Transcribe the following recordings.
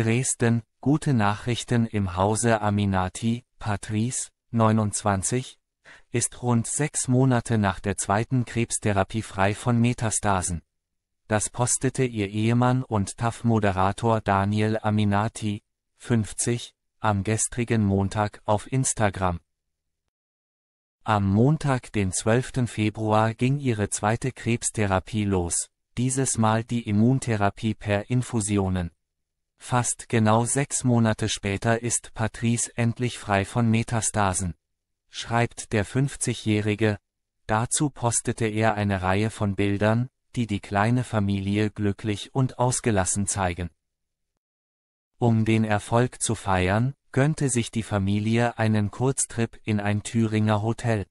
Dresden, gute Nachrichten im Hause Aminati, Patrice, 29, ist rund sechs Monate nach der zweiten Krebstherapie frei von Metastasen. Das postete ihr Ehemann und TAF-Moderator Daniel Aminati, 50, am gestrigen Montag auf Instagram. Am Montag, den 12. Februar, ging ihre zweite Krebstherapie los, dieses Mal die Immuntherapie per Infusionen. Fast genau sechs Monate später ist Patrice endlich frei von Metastasen. Schreibt der 50-Jährige, dazu postete er eine Reihe von Bildern, die die kleine Familie glücklich und ausgelassen zeigen. Um den Erfolg zu feiern, gönnte sich die Familie einen Kurztrip in ein Thüringer Hotel.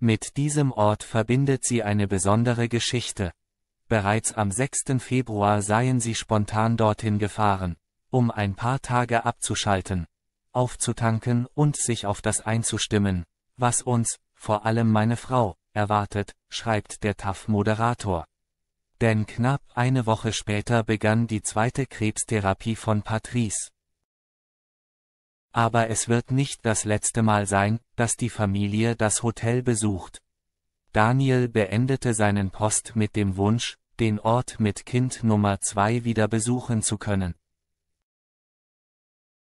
Mit diesem Ort verbindet sie eine besondere Geschichte. Bereits am 6. Februar seien sie spontan dorthin gefahren um ein paar Tage abzuschalten, aufzutanken und sich auf das einzustimmen, was uns, vor allem meine Frau, erwartet, schreibt der TAF-Moderator. Denn knapp eine Woche später begann die zweite Krebstherapie von Patrice. Aber es wird nicht das letzte Mal sein, dass die Familie das Hotel besucht. Daniel beendete seinen Post mit dem Wunsch, den Ort mit Kind Nummer 2 wieder besuchen zu können.